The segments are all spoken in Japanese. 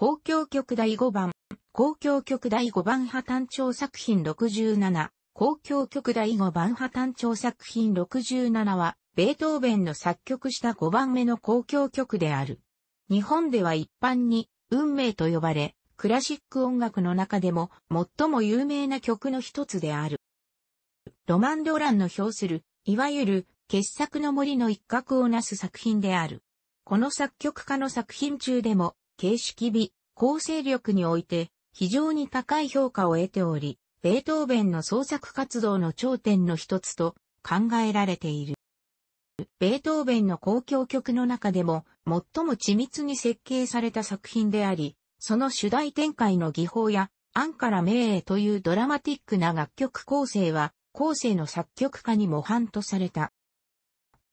公共曲第5番、公共曲第5番破綻調作品67、公共曲第5番破綻調作品67は、ベートーベンの作曲した5番目の公共曲である。日本では一般に、運命と呼ばれ、クラシック音楽の中でも最も有名な曲の一つである。ロマン・ドランの表する、いわゆる傑作の森の一角をなす作品である。この作曲家の作品中でも形式美、構成力において非常に高い評価を得ており、ベートーベンの創作活動の頂点の一つと考えられている。ベートーベンの公共曲の中でも最も緻密に設計された作品であり、その主題展開の技法や、暗から明へというドラマティックな楽曲構成は、後世の作曲家に模範とされた。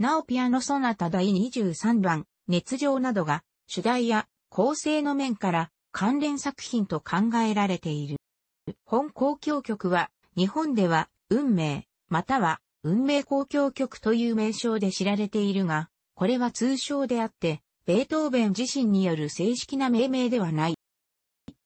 なおピアノソナタ第23番、熱情などが、主題や構成の面から関連作品と考えられている。本公共曲は日本では運命または運命公共曲という名称で知られているが、これは通称であって、ベートーベン自身による正式な命名ではない。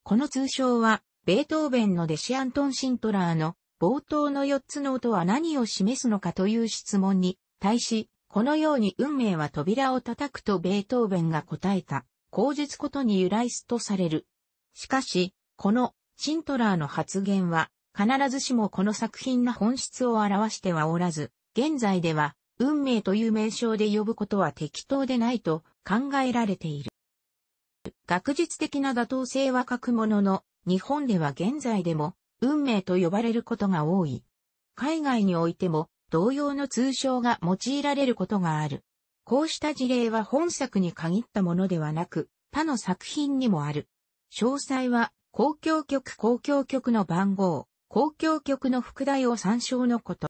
この通称は、ベートーベンの弟子アントン・シントラーの冒頭の4つの音は何を示すのかという質問に対し、このように運命は扉を叩くとベートーベンが答えた。口実ことに由来すとされる。しかし、このシントラーの発言は、必ずしもこの作品の本質を表してはおらず、現在では、運命という名称で呼ぶことは適当でないと考えられている。学術的な妥当性は書くものの、日本では現在でも、運命と呼ばれることが多い。海外においても、同様の通称が用いられることがある。こうした事例は本作に限ったものではなく、他の作品にもある。詳細は、公共局公共局の番号、公共局の副題を参照のこと。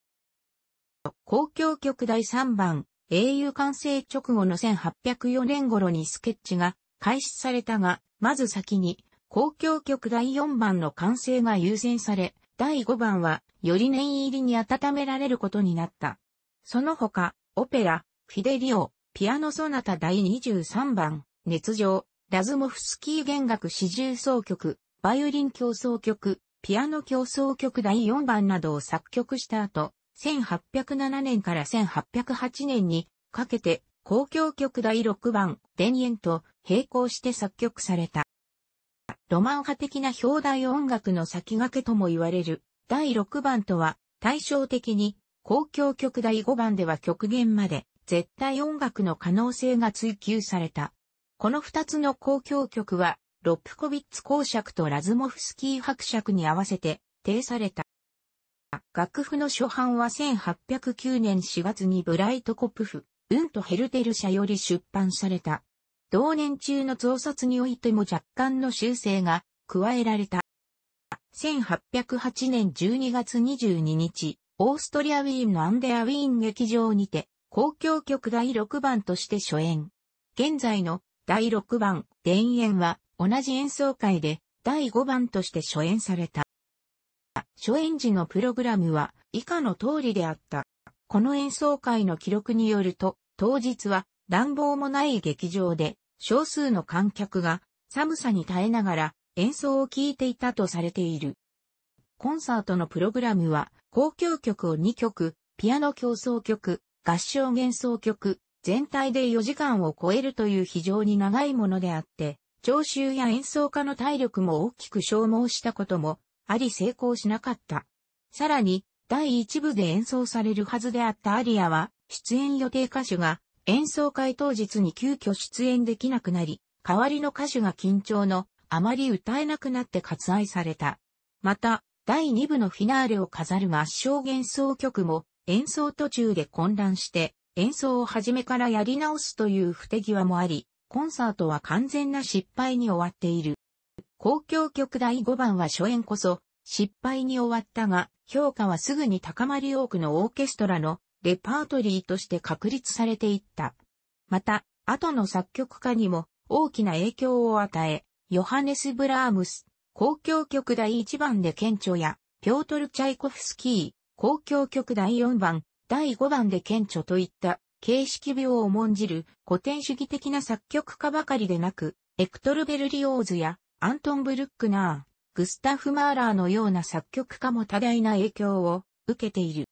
公共局第3番、英雄完成直後の1804年頃にスケッチが開始されたが、まず先に、公共局第4番の完成が優先され、第5番は、より念入りに温められることになった。その他、オペラ、フィデリオ、ピアノソナタ第23番、熱情、ラズモフスキー弦楽四重奏曲、バイオリン競争曲、ピアノ競争曲第4番などを作曲した後、1807年から1808年にかけて、公共曲第6番、田園と並行して作曲された。ロマン派的な表題音楽の先駆けとも言われる、第6番とは、対照的に、公共曲第5番では極限まで、絶対音楽の可能性が追求された。この二つの公共曲は、ロップコビッツ公爵とラズモフスキー伯爵に合わせて、呈された。楽譜の初版は1809年4月にブライトコプフ、ウンとヘルテル社より出版された。同年中の増刷においても若干の修正が加えられた。1808年12月22日、オーストリアウィーンのアンデアウィーン劇場にて、公共曲第6番として初演。現在の第6番、田園は同じ演奏会で第5番として初演された。初演時のプログラムは以下の通りであった。この演奏会の記録によると、当日は暖房もない劇場で少数の観客が寒さに耐えながら演奏を聴いていたとされている。コンサートのプログラムは、公共曲を2曲、ピアノ競争曲、合唱幻想曲、全体で4時間を超えるという非常に長いものであって、聴衆や演奏家の体力も大きく消耗したこともあり成功しなかった。さらに、第1部で演奏されるはずであったアリアは、出演予定歌手が演奏会当日に急遽出演できなくなり、代わりの歌手が緊張のあまり歌えなくなって割愛された。また、第2部のフィナーレを飾る合唱幻想曲も演奏途中で混乱して、演奏を初めからやり直すという不手際もあり、コンサートは完全な失敗に終わっている。公共曲第5番は初演こそ、失敗に終わったが、評価はすぐに高まり多くのオーケストラのレパートリーとして確立されていった。また、後の作曲家にも大きな影響を与え、ヨハネス・ブラームス、公共曲第1番で顕著や、ピョートル・チャイコフスキー、交響曲第4番、第5番で顕著といった形式病を重んじる古典主義的な作曲家ばかりでなく、エクトル・ベルリオーズやアントン・ブルックナー、グスタフ・マーラーのような作曲家も多大な影響を受けている。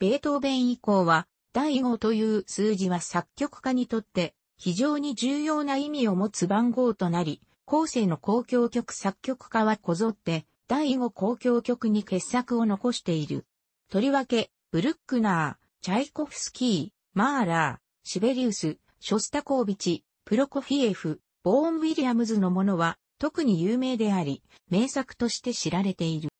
ベートーベン以降は、第5という数字は作曲家にとって非常に重要な意味を持つ番号となり、後世の公共曲作曲家はこぞって第5交響曲に傑作を残している。とりわけ、ブルックナー、チャイコフスキー、マーラー、シベリウス、ショスタコービチ、プロコフィエフ、ボーン・ウィリアムズのものは特に有名であり、名作として知られている。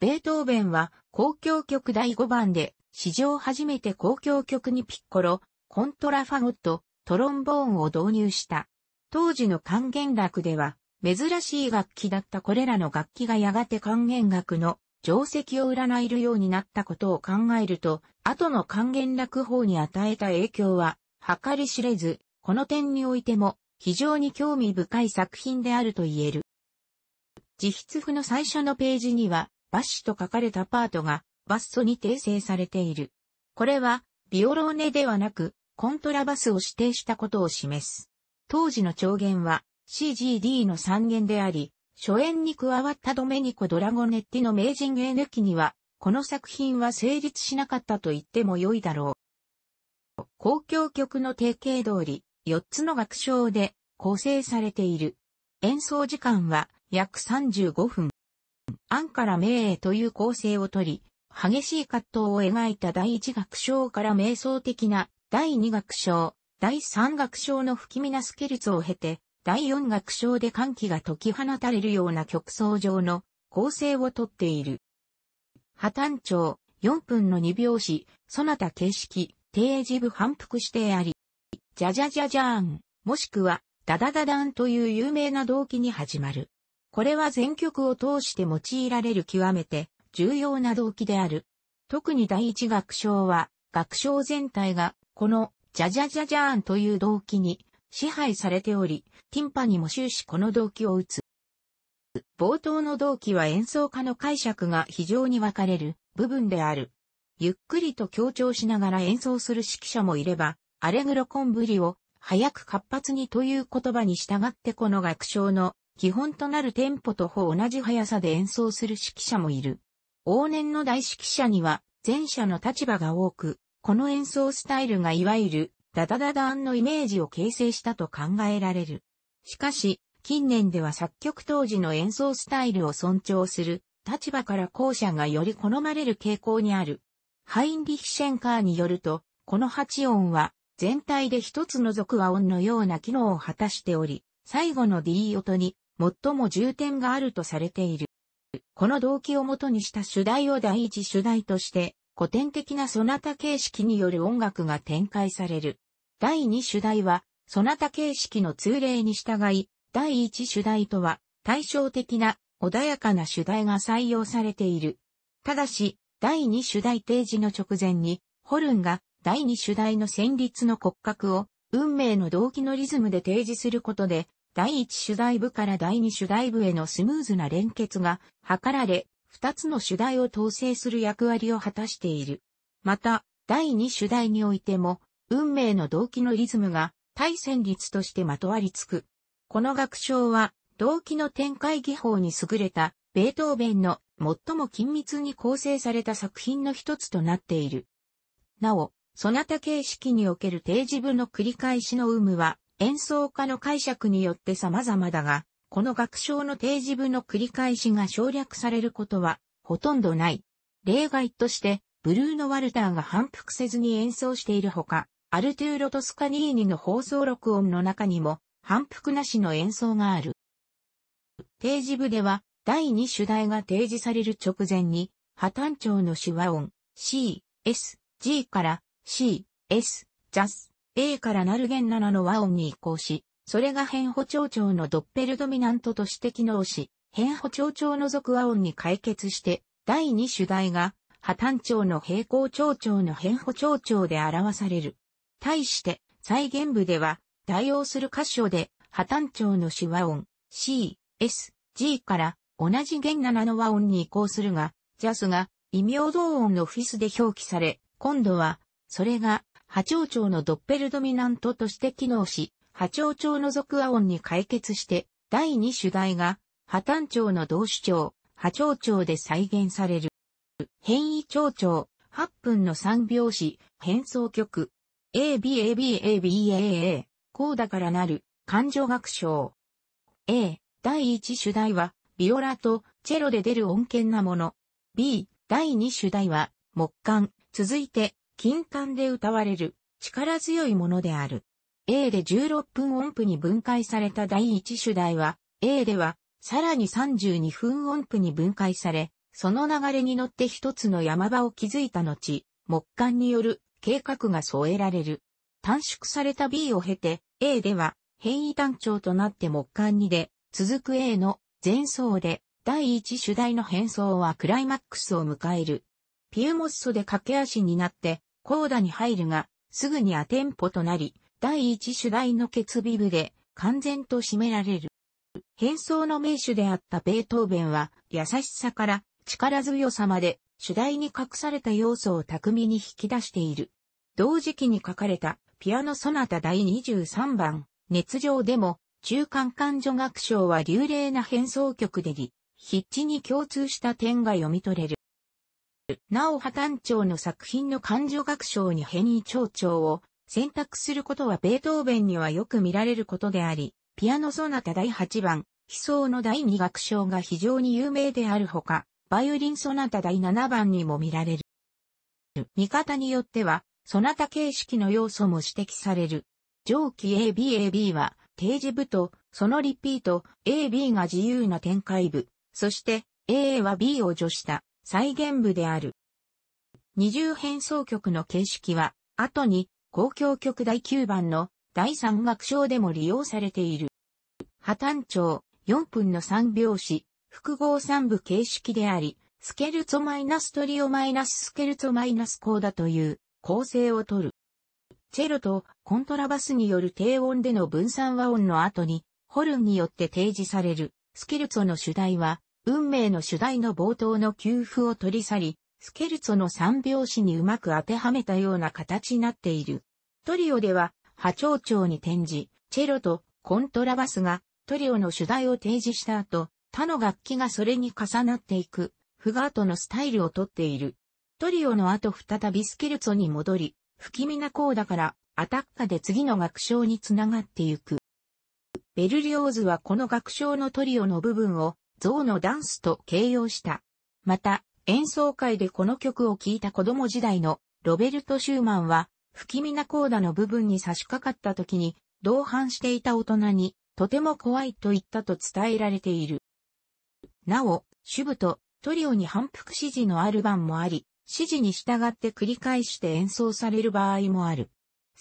ベートーベンは交響曲第5番で史上初めて交響曲にピッコロ、コントラファゴット、トロンボーンを導入した。当時の還元楽では珍しい楽器だったこれらの楽器がやがて還元楽の定石を占えるようになったことを考えると、後の還元楽法に与えた影響は、計り知れず、この点においても、非常に興味深い作品であると言える。自筆譜の最初のページには、バッシュと書かれたパートが、バッソに訂正されている。これは、ビオローネではなく、コントラバスを指定したことを示す。当時の長言は、CGD の三弦であり、初演に加わったドメニコ・ドラゴネッティの名人芸抜きには、この作品は成立しなかったと言っても良いだろう。公共曲の定型通り、4つの楽章で構成されている。演奏時間は約35分。暗から明へという構成をとり、激しい葛藤を描いた第1楽章から瞑想的な第2楽章、第3楽章の不気味なスケルツを経て、第四楽章で歓喜が解き放たれるような曲奏上の構成をとっている。破綻調、4分の2拍子、そなた形式、定時部反復してあり、じゃじゃじゃじゃーん、もしくは、ダダダダンという有名な動機に始まる。これは全曲を通して用いられる極めて重要な動機である。特に第一楽章は、楽章全体が、この、じゃじゃじゃじゃーんという動機に支配されており、ティンパにも終始この動機を打つ。冒頭の動機は演奏家の解釈が非常に分かれる部分である。ゆっくりと強調しながら演奏する指揮者もいれば、アレグロコンブリを早く活発にという言葉に従ってこの楽章の基本となるテンポとほ同じ速さで演奏する指揮者もいる。往年の大指揮者には前者の立場が多く、この演奏スタイルがいわゆるダダダダンのイメージを形成したと考えられる。しかし、近年では作曲当時の演奏スタイルを尊重する立場から後者がより好まれる傾向にある。ハインリヒシェンカーによると、この8音は全体で一つのく和音のような機能を果たしており、最後の D 音に最も重点があるとされている。この動機をもとにした主題を第一主題として古典的なソナタ形式による音楽が展開される。第2主題は、ソナタ形式の通例に従い、第1主題とは、対照的な穏やかな主題が採用されている。ただし、第2主題提示の直前に、ホルンが第2主題の旋律の骨格を、運命の動機のリズムで提示することで、第1主題部から第2主題部へのスムーズな連結が図られ、二つの主題を統制する役割を果たしている。また、第二主題においても、運命の動機のリズムが対旋律としてまとわりつく。この学章は、動機の展開技法に優れた、ベートーベンの最も緊密に構成された作品の一つとなっている。なお、そなた形式における定時部の繰り返しの有無は、演奏家の解釈によって様々だが、この学章の提示部の繰り返しが省略されることはほとんどない。例外として、ブルーノ・ワルターが反復せずに演奏しているほか、アルトゥーロ・トスカニーニの放送録音の中にも、反復なしの演奏がある。提示部では、第2主題が提示される直前に、破綻調の手話音、C、S、G から C、S、ジャス、A からなる弦7の和音に移行し、それが変歩蝶々のドッペルドミナントとして機能し、変歩蝶々の属和音に解決して、第2主題が、破綻蝶の平行蝶々の変歩蝶々で表される。対して、再現部では、代用する箇所で、破綻蝶の手和音、C、S、G から同じ弦7の和音に移行するが、ジャスが異名同音のフィスで表記され、今度は、それが、波長調のドッペルドミナントとして機能し、波長長の属和音に解決して、第2主題が、波短調の同主調、波長長で再現される。変異長調、8分の3拍子、変奏曲。ABABABAA、こうだからなる、感情学章。A、第1主題は、ビオラとチェロで出る恩恵なもの。B、第2主題は、木管、続いて、金管で歌われる、力強いものである。A で16分音符に分解された第1主題は、A では、さらに32分音符に分解され、その流れに乗って一つの山場を築いた後、木管による計画が添えられる。短縮された B を経て、A では変異単調となって木管にで、続く A の前奏で、第1主題の変奏はクライマックスを迎える。ピューモッソで駆け足になって、コーダに入るが、すぐにアテンポとなり、第一主題の決尾部で完全と占められる。変装の名手であったベートーベンは、優しさから力強さまで主題に隠された要素を巧みに引き出している。同時期に書かれたピアノソナタ第23番、熱情でも、中間感女楽章は流麗な変装曲でり、筆致に共通した点が読み取れる。なお破綻調の作品の感女楽章に変異調調を選択することはベートーベンにはよく見られることであり、ピアノソナタ第8番、悲壮の第2楽章が非常に有名であるほか、バイオリンソナタ第7番にも見られる。見方によっては、ソナタ形式の要素も指摘される。上記 ABAB は定時部と、そのリピート AB が自由な展開部、そして AA は B を除した再現部である。二重変奏曲の形式は、後に交響曲第9番の第3楽章でも利用されている。破綻調4分の3拍子、複合3部形式であり、スケルツォマイナストリオマイナススケルツォマイナスコーダという構成をとる。チェロとコントラバスによる低音での分散和音の後に、ホルンによって提示されるスケルツォの主題は、運命の主題の冒頭の休符を取り去り、スケルツォの三拍子にうまく当てはめたような形になっている。トリオでは、波長長に転じ、チェロとコントラバスがトリオの主題を提示した後、他の楽器がそれに重なっていく、フガートのスタイルをとっている。トリオの後再びスケルツォに戻り、不気味なコーダからアタッカで次の楽章につながっていく。ベルリオーズはこの楽章のトリオの部分を象のダンスと形容した。また、演奏会でこの曲を聴いた子供時代のロベルト・シューマンは、不気味なコーダの部分に差し掛かった時に、同伴していた大人に、とても怖いと言ったと伝えられている。なお、主部とトリオに反復指示のある版もあり、指示に従って繰り返して演奏される場合もある。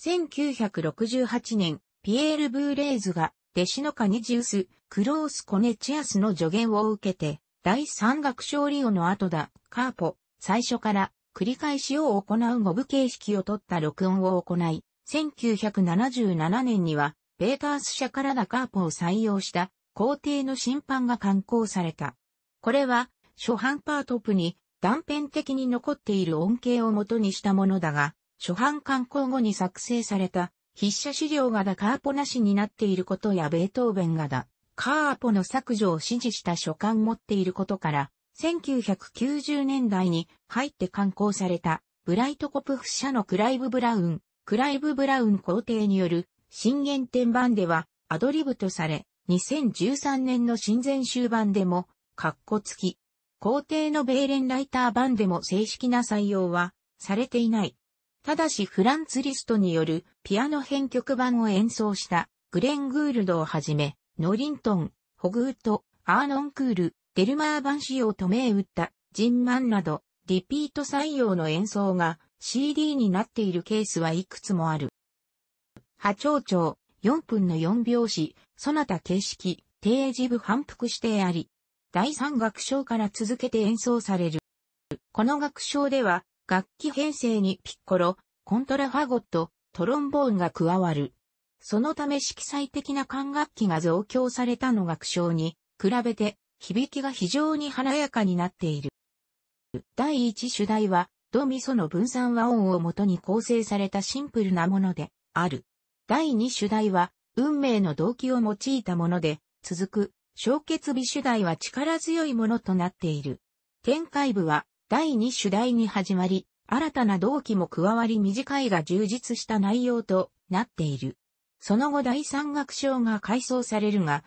1968年、ピエール・ブーレーズが、弟子のカニジウス、クロース・コネチアスの助言を受けて、第三楽勝利用の後だ、カーポ、最初から繰り返しを行う五部形式を取った録音を行い、1977年には、ベータース社からだカーポを採用した、皇帝の審判が刊行された。これは、初版パートプに断片的に残っている恩恵を元にしたものだが、初版刊行後に作成された筆者資料がだカーポなしになっていることやベートーベンがだ、カーポの削除を指示した書簡を持っていることから、1990年代に入って刊行された、ブライトコプフ社のクライブ・ブラウン、クライブ・ブラウン皇帝による、新原点版では、アドリブとされ、2013年の新前集版でも、ッコ付き。皇帝のベーレンライター版でも正式な採用は、されていない。ただしフランツリストによるピアノ編曲版を演奏したグレン・グールドをはじめ、ノリントン、ホグウッド、アーノンクール、デルマーバン仕様と銘打った、ジンマンなど、リピート採用の演奏が CD になっているケースはいくつもある。波長長、4分の4拍子、そなた形式、定時部反復してあり、第3楽章から続けて演奏される。この楽章では、楽器編成にピッコロ、コントラファゴット、トロンボーンが加わる。そのため色彩的な管楽器が増強されたのが苦笑に比べて響きが非常に華やかになっている。第一主題はドミソの分散和音をもとに構成されたシンプルなものである。第二主題は運命の動機を用いたもので続く小結美主題は力強いものとなっている。展開部は第二主題に始まり新たな動機も加わり短いが充実した内容となっている。その後第三楽章が改装されるが、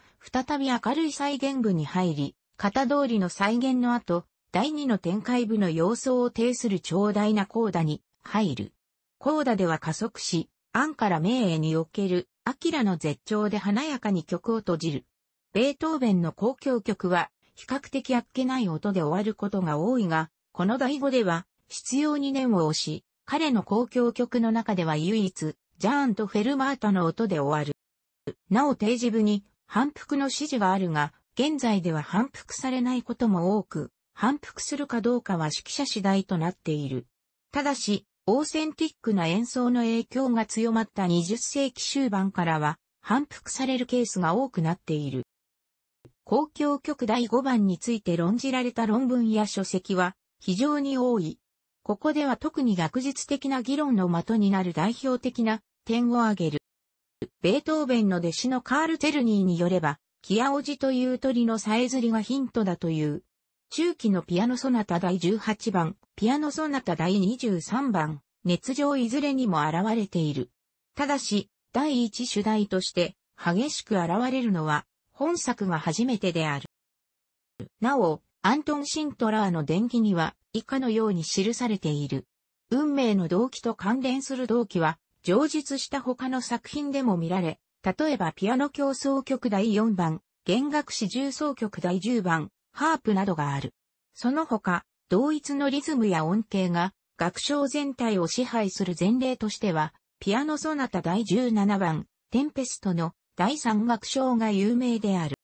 再び明るい再現部に入り、型通りの再現の後、第二の展開部の様相を呈する長大なコーダに入る。コーダでは加速し、暗から明へにおける、アキラの絶頂で華やかに曲を閉じる。ベートーベンの交響曲は、比較的あっけない音で終わることが多いが、この第五では、必要に念を押し、彼の交響曲の中では唯一、ジャーンとフェルマータの音で終わる。なお定時部に反復の指示があるが、現在では反復されないことも多く、反復するかどうかは指揮者次第となっている。ただし、オーセンティックな演奏の影響が強まった20世紀終盤からは、反復されるケースが多くなっている。公共曲第5番について論じられた論文や書籍は非常に多い。ここでは特に学術的な議論の的になる代表的な点を挙げる。ベートーベンの弟子のカール・テルニーによれば、キアオジという鳥のさえずりがヒントだという。中期のピアノソナタ第18番、ピアノソナタ第23番、熱情いずれにも現れている。ただし、第一主題として激しく現れるのは本作が初めてである。なお、アントン・シントラーの伝記には以下のように記されている。運命の動機と関連する動機は、上述した他の作品でも見られ、例えばピアノ競争曲第4番、弦楽四重奏曲第10番、ハープなどがある。その他、同一のリズムや音形が楽章全体を支配する前例としては、ピアノソナタ第17番、テンペストの第3楽章が有名である。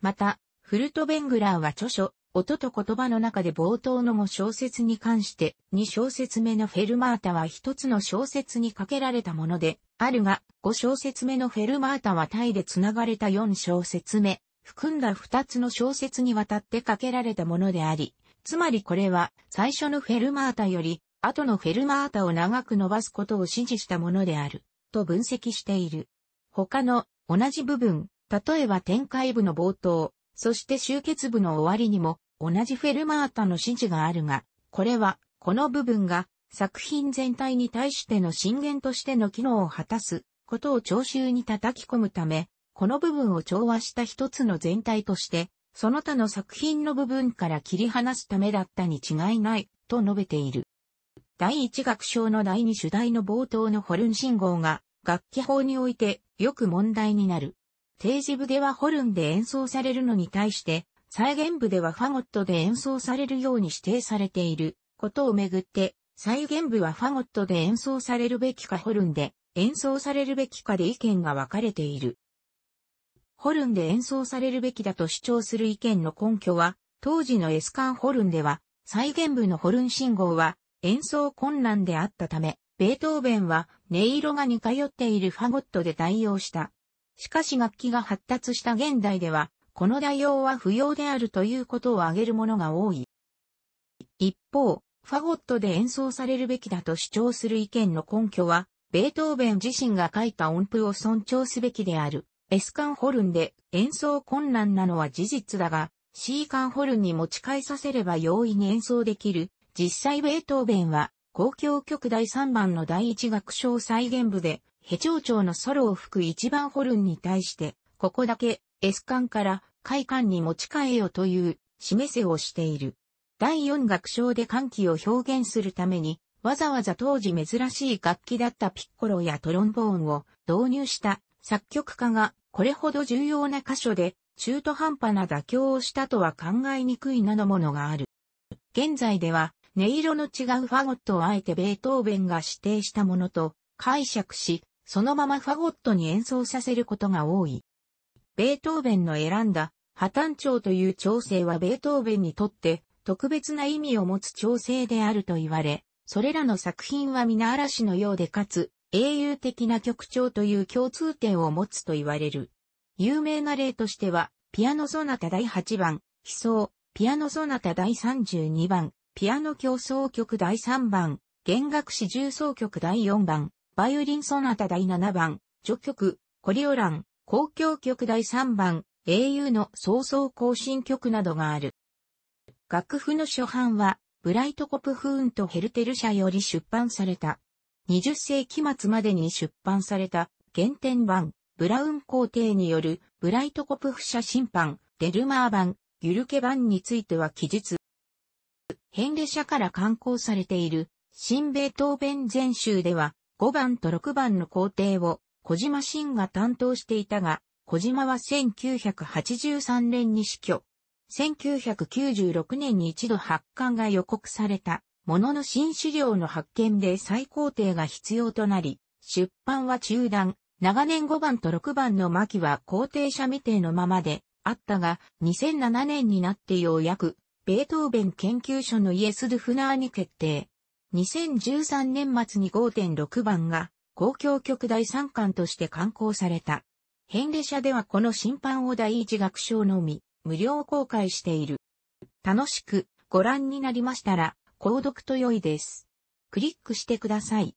また、フルトベングラーは著書、音と言葉の中で冒頭の5小説に関して、2小説目のフェルマータは1つの小説にかけられたもので、あるが、5小説目のフェルマータはタイで繋がれた4小説目、含んだ2つの小説にわたってかけられたものであり、つまりこれは最初のフェルマータより後のフェルマータを長く伸ばすことを指示したものである、と分析している。他の同じ部分、例えば展開部の冒頭、そして終結部の終わりにも同じフェルマータの指示があるが、これは、この部分が作品全体に対しての震源としての機能を果たすことを聴衆に叩き込むため、この部分を調和した一つの全体として、その他の作品の部分から切り離すためだったに違いない、と述べている。第一楽章の第二主題の冒頭のホルン信号が、楽器法においてよく問題になる。定時部ではホルンで演奏されるのに対して、再現部ではファゴットで演奏されるように指定されていることをめぐって、再現部はファゴットで演奏されるべきかホルンで演奏されるべきかで意見が分かれている。ホルンで演奏されるべきだと主張する意見の根拠は、当時のエスカンホルンでは、再現部のホルン信号は演奏困難であったため、ベートーベンは音色が似通っているファゴットで代用した。しかし楽器が発達した現代では、この代用は不要であるということを挙げるものが多い。一方、ファゴットで演奏されるべきだと主張する意見の根拠は、ベートーベン自身が書いた音符を尊重すべきである。S カンホルンで演奏困難なのは事実だが、C カンホルンに持ち替えさせれば容易に演奏できる。実際ベートーベンは、公共曲第3番の第1楽章再現部で、ヘ長ウのソロを吹く一番ホルンに対して、ここだけ S 管から海管に持ち替えよという示せをしている。第4楽章で歓喜を表現するために、わざわざ当時珍しい楽器だったピッコロやトロンボーンを導入した作曲家がこれほど重要な箇所で中途半端な妥協をしたとは考えにくいなどものがある。現在では音色の違うファゴットをあえてベートーベンが指定したものと解釈しそのままファゴットに演奏させることが多い。ベートーベンの選んだ破綻調という調整はベートーベンにとって特別な意味を持つ調整であると言われ、それらの作品は皆嵐のようでかつ英雄的な曲調という共通点を持つと言われる。有名な例としては、ピアノソナタ第8番、悲壮、ピアノソナタ第32番、ピアノ競争曲第3番、弦楽四重奏曲第4番、バイオリンソナタ第7番、序曲、コリオラン、交響曲第3番、英雄の早々行進曲などがある。楽譜の初版は、ブライトコプフーンとヘルテル社より出版された。20世紀末までに出版された、原点版、ブラウン皇帝による、ブライトコプフ社審判、デルマー版、ギュルケ版については記述。ヘンレ社から刊行されている、新ベートーベン全集では、5番と6番の工程を小島真が担当していたが、小島は1983年に死去。1996年に一度発刊が予告された、ものの新資料の発見で再工程が必要となり、出版は中断。長年5番と6番の巻は工程者未定のままであったが、2007年になってようやく、ベートーベン研究所のイエス・ドゥフナーに決定。2013年末に5.6番が公共局第3巻として刊行された。返礼社ではこの審判を第一楽章のみ、無料公開している。楽しくご覧になりましたら、購読と良いです。クリックしてください。